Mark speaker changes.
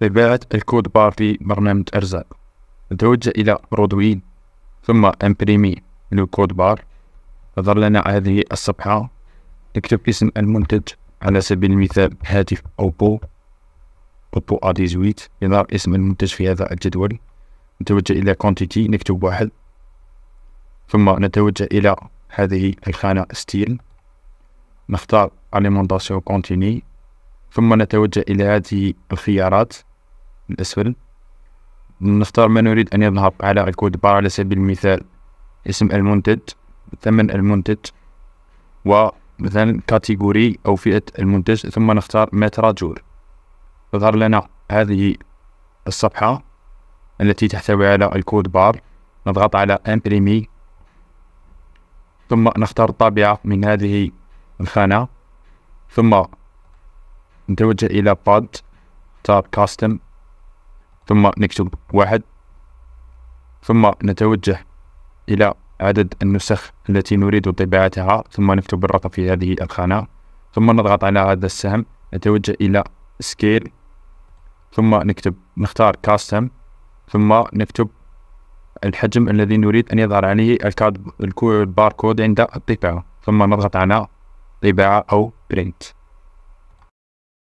Speaker 1: طباعة الكود بار في برنامج أرزاق نتوجه إلى برودوين ثم امبريمي لو كود بار نظر لنا هذه الصفحة نكتب اسم المنتج على سبيل المثال هاتف أوبو أوبو أ 18 يظهر اسم المنتج في هذا الجدول نتوجه إلى كونتيتي نكتب واحد ثم نتوجه إلى هذه الخانة ستيل نختار أليمونتاسيون كونتيني ثم نتوجه إلى هذه الخيارات الأسفل نختار ما نريد أن يظهر على الكود بار على سبيل المثال اسم المنتج ثمن المنتج ومثلا كاتيجوري أو فئة المنتج ثم نختار متر يظهر تظهر لنا هذه الصفحة التي تحتوي على الكود بار نضغط على امبريمي ثم نختار الطابعة من هذه الخانة ثم نتوجه إلى باد تاب كاستم ثم نكتب واحد ثم نتوجه إلى عدد النسخ التي نريد طباعتها ثم نكتب الرقم في هذه الخانة ثم نضغط على هذا السهم نتوجه إلى سكيل ثم نكتب نختار كاستم ثم نكتب الحجم الذي نريد أن يظهر عليه الكود الباركود عند الطباعة ثم نضغط على طباعة أو برنت